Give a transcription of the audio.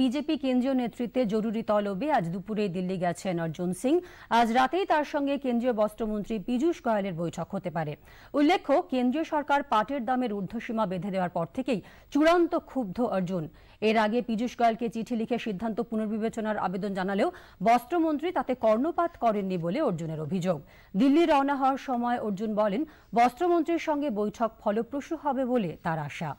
BJP কেন্দ্রীয় নেতৃত্বে জরুরি তলবে আজ দুপুরে দিল্লি গেছেন অর্জুন সিং আজ রাতেই তার সঙ্গে কেন্দ্রীয় বস্ত্রমন্ত্রী পীযূষ গোয়েলের বৈঠক হতে পারে উল্লেখ্য কেন্দ্রীয় সরকার পাটের দামের ঊর্ধ্বসীমা বেঁধে দেওয়ার পর থেকেই চূড়ান্ত ক্ষুব্ধ অর্জুন এর আগে পীযূষ গোয়েলকে চিঠি লিখে সিদ্ধান্ত পুনর্বিবেচনার আবেদন জানালেও বস্ত্রমন্ত্রী তাতে কর্ণপাত করেননি বলে অর্জুনের অভিযোগ দিল্লি রওনা হওয়ার সময় অর্জুন বলেন বস্ত্রমন্ত্রীর সঙ্গে বৈঠক ফলপ্রসূ হবে বলে তার আশা